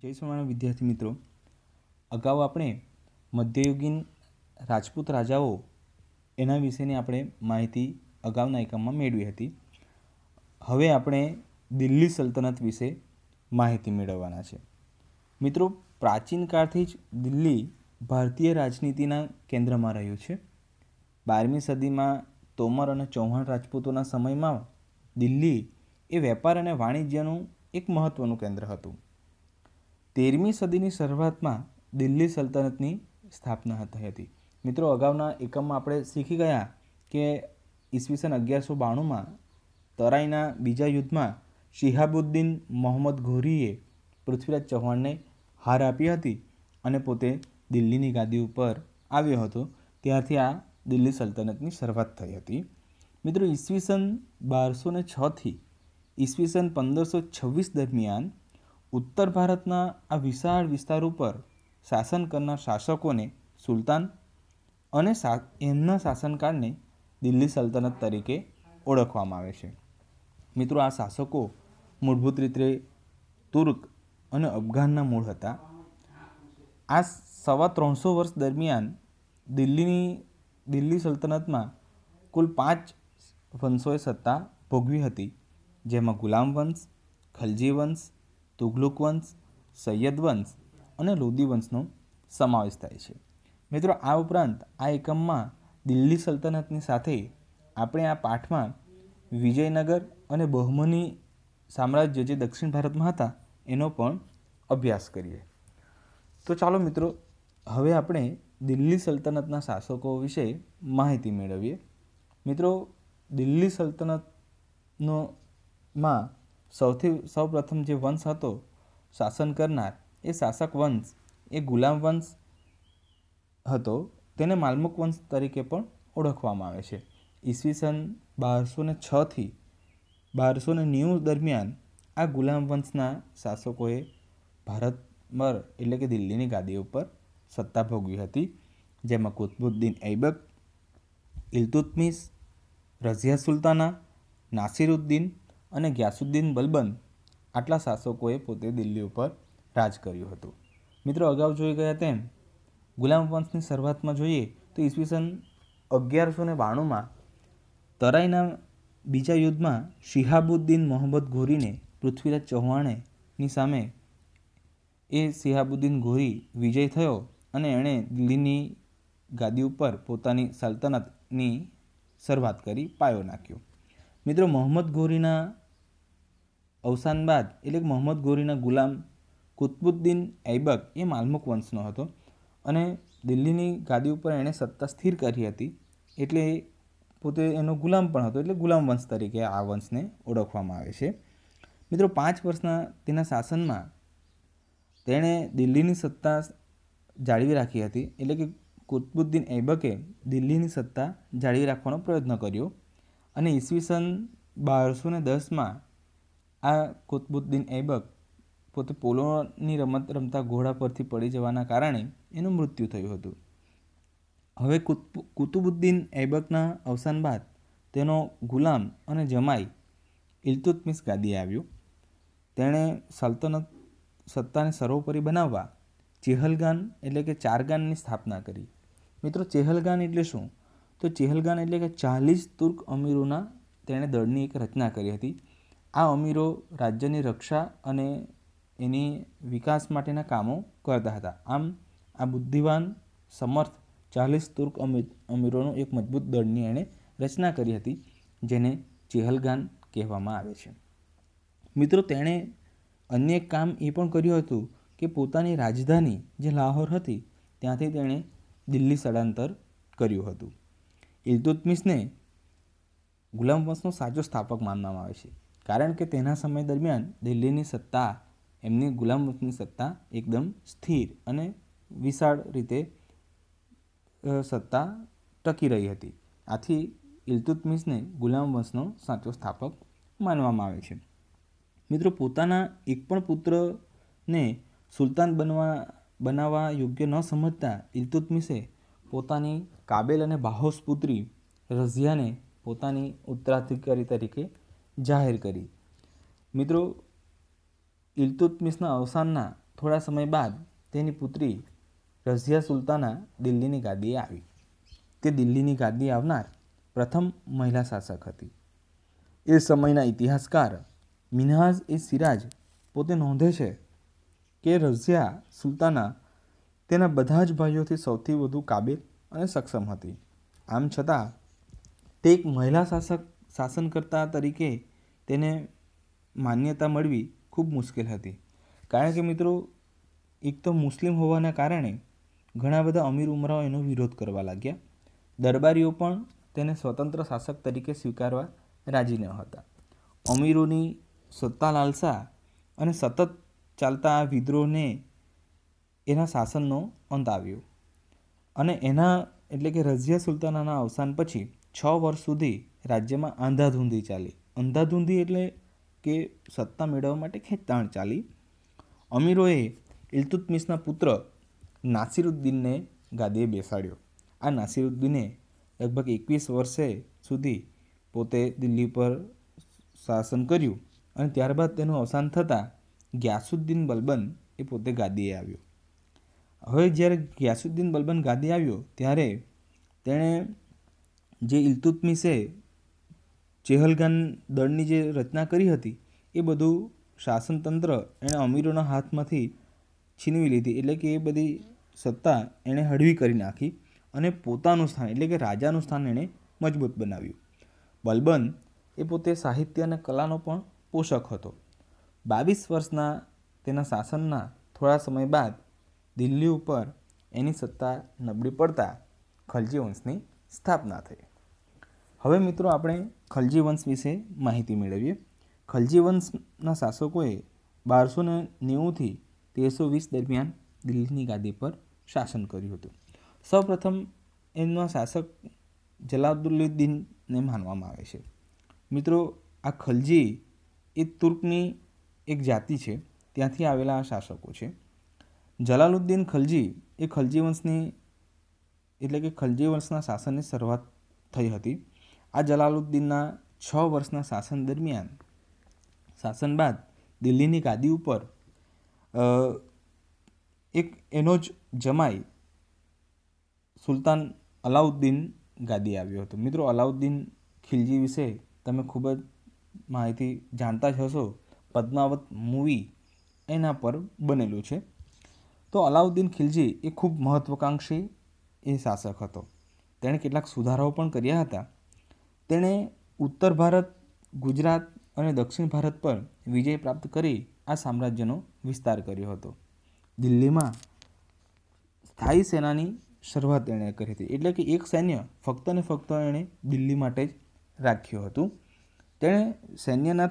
જય સ્વામિનારાયણ વિદ્યાર્થી મિત્રો અગાઉ આપણે મધ્યયુગીન રાજપૂત રાજાઓ એના વિશેની આપણે માહિતી અગાઉના એકમમાં મેળવી હતી હવે આપણે દિલ્હી સલ્તનત વિશે માહિતી મેળવવાના છે મિત્રો પ્રાચીન કાળથી જ દિલ્હી ભારતીય રાજનીતિના કેન્દ્રમાં રહ્યું છે બારમી સદીમાં તોમર અને ચૌહાણ રાજપૂતોના સમયમાં દિલ્હી એ વેપાર અને વાણિજ્યનું એક મહત્ત્વનું કેન્દ્ર હતું તેરમી સદીની શરૂઆતમાં દિલ્હી સલ્તનતની સ્થાપના થઈ હતી મિત્રો અગાઉના એકમમાં આપણે શીખી ગયા કે ઈસવીસન અગિયારસો બાણુંમાં તરાઈના બીજા યુદ્ધમાં શિહાબુદ્દીન મોહમ્મદ ઘોરીએ પૃથ્વીરાજ ચૌહાણને હાર આપી હતી અને પોતે દિલ્હીની ગાદી ઉપર આવ્યો હતો ત્યારથી આ દિલ્હી સલ્તનતની શરૂઆત થઈ હતી મિત્રો ઈસવીસન બારસો ને છથી ઈસવીસન પંદરસો છવ્વીસ દરમિયાન ઉત્તર ભારતના આ વિશાળ વિસ્તાર ઉપર શાસન કરનાર શાસકોને સુલતાન અને એમના શાસનકાળને દિલ્હી સલ્તનત તરીકે ઓળખવામાં આવે છે મિત્રો આ શાસકો મૂળભૂત રીતે તુર્ક અને અફઘાનના મૂળ હતા આ સવા ત્રણસો વર્ષ દરમિયાન દિલ્હીની દિલ્હી સલ્તનતમાં કુલ પાંચ વંશોએ સત્તા ભોગવી હતી જેમાં ગુલામ વંશ ખલજી વંશ તુઘલુક વંશ સૈયદ વંશ અને લોદી વંશનો સમાવેશ થાય છે મિત્રો આ ઉપરાંત આ એકમમાં દિલ્હી સલ્તનતની સાથે આપણે આ પાઠમાં વિજયનગર અને બહુમની સામ્રાજ્ય જે દક્ષિણ ભારતમાં હતા એનો પણ અભ્યાસ કરીએ તો ચાલો મિત્રો હવે આપણે દિલ્હી સલ્તનતના શાસકો વિશે માહિતી મેળવીએ મિત્રો દિલ્હી સલ્તનતનો માં સૌથી સૌપ્રથમ જે વંશ હતો શાસન કરનાર એ શાસક વંશ એ ગુલામ વંશ હતો તેને માલમુક વંશ તરીકે પણ ઓળખવામાં આવે છે ઈસવીસન બારસો ને છથી બારસો ને નેવું દરમિયાન આ ગુલામ વંશના શાસકોએ ભારતભર એટલે કે દિલ્હીની ગાદી ઉપર સત્તા ભોગવી હતી જેમાં કુતબુદ્દીન ઐબક ઇલ્તુતમિસ રઝિયા સુલતાના નાસિરુદ્દીન અને ગ્યાસુદ્દીન બલબન આટલા શાસકોએ પોતે દિલ્હી ઉપર રાજ કર્યું હતું મિત્રો અગાઉ જોઈ ગયા તેમ ગુલામ વંશની શરૂઆતમાં જોઈએ તો ઈસવીસન અગિયારસો ને બાણુંમાં તરાઈના બીજા યુદ્ધમાં શિહાબુદ્દીન મોહમ્મદ ઘોરીને પૃથ્વીરાજ ચૌહાણેની સામે એ શિહાબુદ્દીન ઘોરી વિજય થયો અને એણે દિલ્હીની ગાદી ઉપર પોતાની સલ્તનતની શરૂઆત કરી પાયો નાખ્યો મિત્રો મોહમ્મદ ગોરીના અવસાન બાદ એટલે કે મોહમ્મદ ગોરીના ગુલામ કુતબુદ્દીન ઐબક એ માલમુક વંશનો હતો અને દિલ્હીની ગાદી ઉપર એણે સત્તા સ્થિર કરી હતી એટલે પોતે એનો ગુલામ પણ હતો એટલે ગુલામ વંશ તરીકે આ વંશને ઓળખવામાં આવે છે મિત્રો પાંચ વર્ષના તેના શાસનમાં તેણે દિલ્હીની સત્તા જાળવી રાખી હતી એટલે કે કુતબુદ્દીન ઐબકે દિલ્હીની સત્તા જાળવી રાખવાનો પ્રયત્ન કર્યો અને ઈસવીસન બારસો ને દસમાં આ કુતબુદ્દીન ઐબક પોતે પોલોની રમત રમતા ઘોડા પરથી પડી જવાના કારણે એનું મૃત્યુ થયું હતું હવે કુતુબુદ્દીન ઐબકના અવસાન બાદ તેનો ગુલામ અને જમાઈ ઇલ્તુતમિસ ગાદીએ આવ્યું તેણે સલ્તનત સત્તાને સર્વોપરી બનાવવા ચેહલગાન એટલે કે ચારગાનની સ્થાપના કરી મિત્રો ચેહલગાન એટલે શું તો ચેહલગાન એટલે કે ચાલીસ તુર્ક અમીરોના તેણે દળની એક રચના કરી હતી આ અમીરો રાજ્યની રક્ષા અને એની વિકાસ માટેના કામો કરતા હતા આમ આ બુદ્ધિવાન સમર્થ ચાલીસ તુર્ક અમીરોનું એક મજબૂત દળની એણે રચના કરી હતી જેને ચેહલગાન કહેવામાં આવે છે મિત્રો તેણે અન્ય એક કામ એ પણ કર્યું હતું કે પોતાની રાજધાની જે લાહોર હતી ત્યાંથી તેણે દિલ્હી સ્થળાંતર કર્યું હતું ઇલ્તુતમિશને ગુલામ વંશનો સાચો સ્થાપક માનવામાં આવે છે કારણ કે તેના સમય દરમિયાન દિલ્હીની સત્તા એમની ગુલામ વંશની સત્તા એકદમ સ્થિર અને વિશાળ રીતે સત્તા ટકી રહી હતી આથી ઇલ્તુતમિશને ગુલામ વંશનો સાચો સ્થાપક માનવામાં આવે છે મિત્રો પોતાના એક પણ પુત્રને સુલતાન બનવા બનાવવા યોગ્ય ન સમજતા ઇલ્તુતમિશે પોતાની કાબેલ અને બાહોશ પુત્રી રઝિયાને પોતાની ઉત્તરાધિકારી તરીકે જાહેર કરી મિત્રો ઇલ્તુતમિસના અવસાનના થોડા સમય બાદ તેની પુત્રી રઝિયા સુલતાના દિલ્હીની ગાદીએ આવી તે દિલ્હીની ગાદી આવનાર પ્રથમ મહિલા શાસક હતી એ સમયના ઇતિહાસકાર મિનહાઝ એ સિરાજ પોતે નોંધે છે કે રઝિયા સુલતાના તેના બધા જ ભાઈઓથી સૌથી વધુ કાબિલ અને સક્ષમ હતી આમ છતાં તે એક મહિલા શાસક શાસનકર્તા તરીકે તેને માન્યતા મળવી ખૂબ મુશ્કેલ હતી કારણ કે મિત્રો એક તો મુસ્લિમ હોવાના કારણે ઘણા બધા અમીર ઉમરાઓ એનો વિરોધ કરવા લાગ્યા દરબારીઓ પણ તેને સ્વતંત્ર શાસક તરીકે સ્વીકારવા રાજી ન હતા અમીરોની સત્તા લાલસા અને સતત ચાલતા આ વિદ્રોહને એના શાસનનો અંત આવ્યો અને એના એટલે કે રઝિયા સુલતાનાના અવસાન પછી છ વર્ષ સુધી રાજ્યમાં આંધાધૂંધી ચાલી અંધાધૂંધી એટલે કે સત્તા મેળવવા માટે ખેંચતાણ ચાલી અમીરોએ ઇલતુતમિસના પુત્ર નાસિરુદ્દીનને ગાદીએ બેસાડ્યો આ નાસિરુદ્દીને લગભગ એકવીસ વર્ષે સુધી પોતે દિલ્હી પર શાસન કર્યું અને ત્યારબાદ તેનું અવસાન થતાં ગ્યાસુદ્દીન બલબન એ પોતે ગાદીએ આવ્યો હવે જ્યારે ગ્યાસુદ્દીન બલબન ગાદી આવ્યો ત્યારે તેણે જે ઇલતુતમિશે ચેહલગાન દળની જે રચના કરી હતી એ બધું શાસનતંત્ર એણે અમીરોના હાથમાંથી છીનવી લીધી એટલે કે એ બધી સત્તા એણે હળવી કરી નાખી અને પોતાનું સ્થાન એટલે કે રાજાનું સ્થાન એણે મજબૂત બનાવ્યું બલબન એ પોતે સાહિત્ય અને કલાનો પણ પોષક હતો બાવીસ વર્ષના તેના શાસનના થોડા સમય બાદ દિલ્હી ઉપર એની સત્તા નબળી પડતા ખલજી વંશની સ્થાપના થઈ હવે મિત્રો આપણે ખલજી વંશ વિશે માહિતી મેળવીએ ખલજી વંશના શાસકોએ બારસો ને નેવુંથી તેરસો વીસ દરમિયાન દિલ્હીની ગાદી પર શાસન કર્યું હતું સૌપ્રથમ એમના શાસક જલાદુલ્લીદ્દીનને માનવામાં આવે છે મિત્રો આ ખલજી એ તુર્કની એક જાતિ છે ત્યાંથી આવેલા આ શાસકો છે જલાલુદ્દીન ખલજી એ ખલજી વંશની એટલે કે ખલજી વંશના શાસનની શરૂઆત થઈ હતી આ જલાલુદ્દીનના છ વર્ષના શાસન દરમિયાન શાસન બાદ દિલ્હીની ગાદી ઉપર એક એનો જ જમાઈ સુલતાન અલાઉદ્દીન ગાદી આવ્યો હતો મિત્રો અલાઉદ્દીન ખિલજી વિશે તમે ખૂબ જ માહિતી જાણતા જ હશો પદ્માવત મૂવી એના પર બનેલું છે તો અલાઉદ્દીન ખિલજી એ ખૂબ મહત્ત્વાકાંક્ષી એ શાસક હતો તેણે કેટલાક સુધારાઓ પણ કર્યા હતા તેણે ઉત્તર ભારત ગુજરાત અને દક્ષિણ ભારત પર વિજય પ્રાપ્ત કરી આ સામ્રાજ્યનો વિસ્તાર કર્યો હતો દિલ્હીમાં સ્થાયી સેનાની શરૂઆત તેણે કરી હતી એટલે કે એક સૈન્ય ફક્ત ને ફક્ત એણે દિલ્હી માટે જ રાખ્યું હતું તેણે સૈન્યના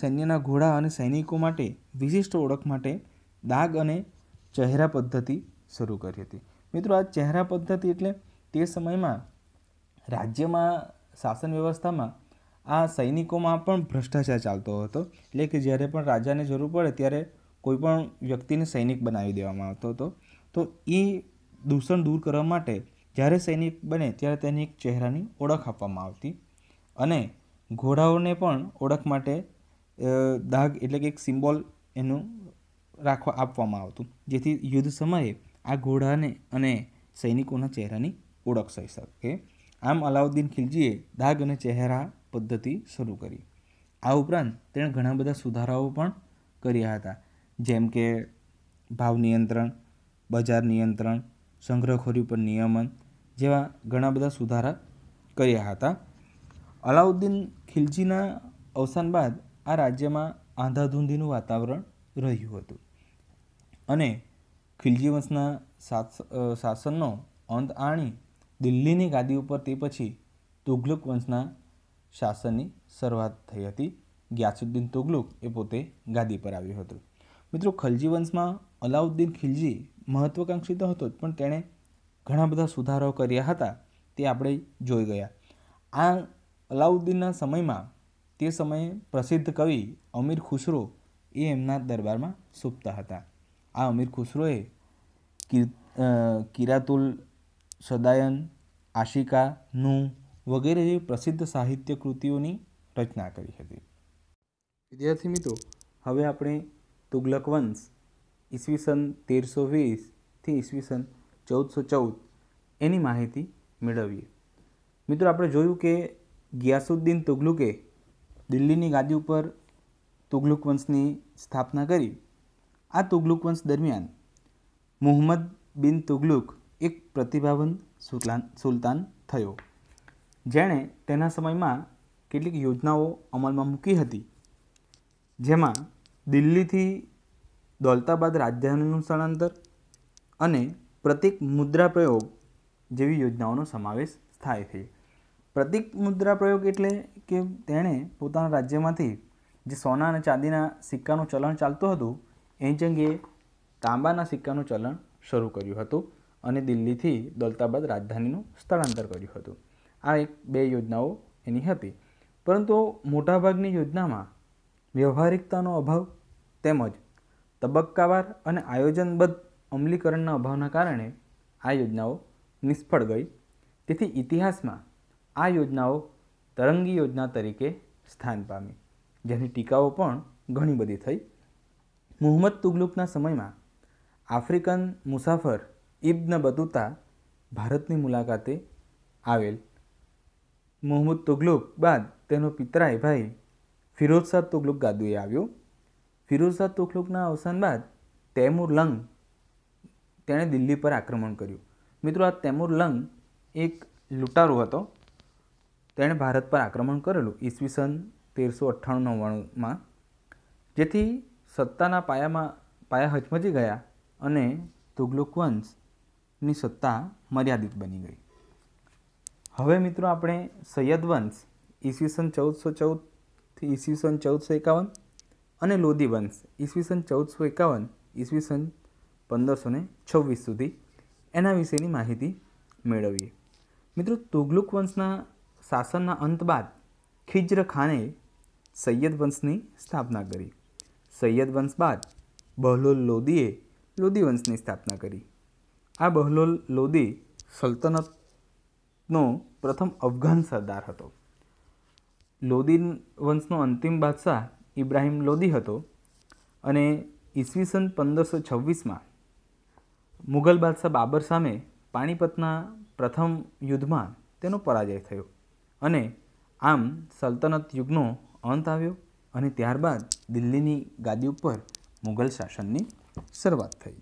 સૈન્યના ઘોડા અને સૈનિકો માટે વિશિષ્ટ ઓળખ માટે દાગ અને ચહેરા પદ્ધતિ શરૂ કરી હતી મિત્રો આ ચહેરા પદ્ધતિ એટલે તે સમયમાં રાજ્યમાં શાસન વ્યવસ્થામાં આ સૈનિકોમાં પણ ભ્રષ્ટાચાર ચાલતો હતો એટલે કે જ્યારે પણ રાજાને જરૂર પડે ત્યારે કોઈપણ વ્યક્તિને સૈનિક બનાવી દેવામાં આવતો હતો તો એ દૂષણ દૂર કરવા માટે જ્યારે સૈનિક બને ત્યારે તેની એક ચહેરાની ઓળખ આપવામાં આવતી અને ઘોડાઓને પણ ઓળખ માટે દાગ એટલે કે એક સિમ્બોલ એનું રાખવા આપવામાં આવતું જેથી યુદ્ધ સમયે આ ઘોડાને અને સૈનિકોના ચહેરાની ઓળખ થઈ શકે આમ અલાઉદ્દીન ખિલજીએ દાગ અને ચહેરા પદ્ધતિ શરૂ કરી આ ઉપરાંત તેણે ઘણા બધા સુધારાઓ પણ કર્યા હતા જેમ કે ભાવ નિયંત્રણ બજાર નિયંત્રણ સંગ્રહખોરી પર નિયમન જેવા ઘણા બધા સુધારા કર્યા હતા અલાઉદ્દીન ખિલજીના અવસાન બાદ આ રાજ્યમાં આંધાધૂંધીનું વાતાવરણ રહ્યું હતું અને ખિલજી વંશના શાસનનો અંત આણી દિલ્હીની ગાદી ઉપર તે પછી તુઘલુક વંશના શાસનની શરૂઆત થઈ હતી ગ્યાસુદ્દીન તુઘલુક એ પોતે ગાદી પર આવ્યું હતું મિત્રો ખલજી વંશમાં અલાઉદ્દીન ખિલજી મહત્વકાંક્ષી તો હતો જ પણ તેણે ઘણા બધા સુધારાઓ કર્યા હતા તે આપણે જોઈ ગયા આ અલાઉદ્દીનના સમયમાં તે સમયે પ્રસિદ્ધ કવિ અમીર ખુસરો એ એમના દરબારમાં સૂપતા હતા આ અમીર ખુસરોએ કિરાતુલ સદાયન આશિકા નું વગેરે જેવી પ્રસિદ્ધ સાહિત્ય કૃતિઓની રચના કરી હતી વિદ્યાર્થી મિત્રો હવે આપણે તુગલક વંશ ઈસવીસન તેરસો વીસથી ઈસવીસન ચૌદસો ચૌદ એની માહિતી મેળવીએ મિત્રો આપણે જોયું કે ગિયાસુદ્દીન તુગલુકે દિલ્હીની ગાદી ઉપર તુગલુક વંશની સ્થાપના કરી આ તુગલુક વંશ દરમિયાન મોહમ્મદ બિન તુગલુક એક પ્રતિભાવંત સુલતાન સુલતાન થયો જેણે તેના સમયમાં કેટલીક યોજનાઓ અમલમાં મૂકી હતી જેમાં દિલ્હીથી દોલતાબાદ રાજધાનીનું સ્થળાંતર અને પ્રતિક મુદ્રા પ્રયોગ જેવી યોજનાઓનો સમાવેશ થાય છે પ્રતિક મુદ્રા પ્રયોગ એટલે કે તેણે પોતાના રાજ્યમાંથી જે સોના અને ચાંદીના સિક્કાનું ચલણ ચાલતું હતું એંજંગે તાંબાના સિક્કાનું ચલણ શરૂ કર્યું હતું અને દિલ્હીથી દૌલતાબાદ રાજધાનીનું સ્થળાંતર કર્યું હતું આ એક બે યોજનાઓ એની હતી પરંતુ મોટાભાગની યોજનામાં વ્યવહારિકતાનો અભાવ તેમજ તબક્કાવાર અને આયોજનબદ્ધ અમલીકરણના અભાવના કારણે આ યોજનાઓ નિષ્ફળ ગઈ તેથી ઇતિહાસમાં આ યોજનાઓ તરંગી યોજના તરીકે સ્થાન પામી જેની ટીકાઓ પણ ઘણી બધી થઈ મુહમ્મદ તુગલુકના સમયમાં આફ્રિકન મુસાફર ઇબ્ન બતુતા ભારતની મુલાકાતે આવેલ મોહમ્મદ તુગલુક બાદ તેનો પિતરાય ભાઈ ફિરોઝશાહ તુગલુક ગાદુએ આવ્યો ફિરોઝશાહ તુગલુકના અવસાન બાદ તૈમુર લંગ તેણે દિલ્હી પર આક્રમણ કર્યું મિત્રો આ તૈમુર લંગ એક લૂંટારો હતો તેણે ભારત પર આક્રમણ કરેલું ઈસવીસન તેરસો અઠ્ઠાણું નવ્વાણુંમાં જેથી સત્તાના પાયામાં પાયા હચમચી ગયા અને તુગલુક વંશની સત્તા મર્યાદિત બની ગઈ હવે મિત્રો આપણે સૈયદ વંશ ઈસવીસન ચૌદસો ચૌદથી ઈસવીસન ચૌદસો એકાવન અને લોધી વંશ ઈસવીસન ચૌદસો એકાવન ઈસવીસન પંદરસો ને છવ્વીસ સુધી એના વિશેની માહિતી મેળવીએ મિત્રો તુગલુક વંશના શાસનના અંત બાદ ખિજ્ર ખાને સૈયદ વંશની સ્થાપના કરી સૈયદ વંશ બાદ બહલોલ લોદીએ લોદી વંશની સ્થાપના કરી આ બહલોલ લોદી સલ્તનતનો પ્રથમ અફઘાન સરદાર હતો લોદી વંશનો અંતિમ બાદશાહ ઇબ્રાહિમ લોદી હતો અને ઈસવીસન પંદરસો છવ્વીસમાં મુઘલ બાદશાહ બાબર સામે પાણીપતના પ્રથમ યુદ્ધમાં તેનો પરાજય થયો અને આમ સલ્તનત યુગનો અંત આવ્યો અને ત્યારબાદ દિલ્હીની ગાદી ઉપર મુઘલ શાસનની શરૂઆત થઈ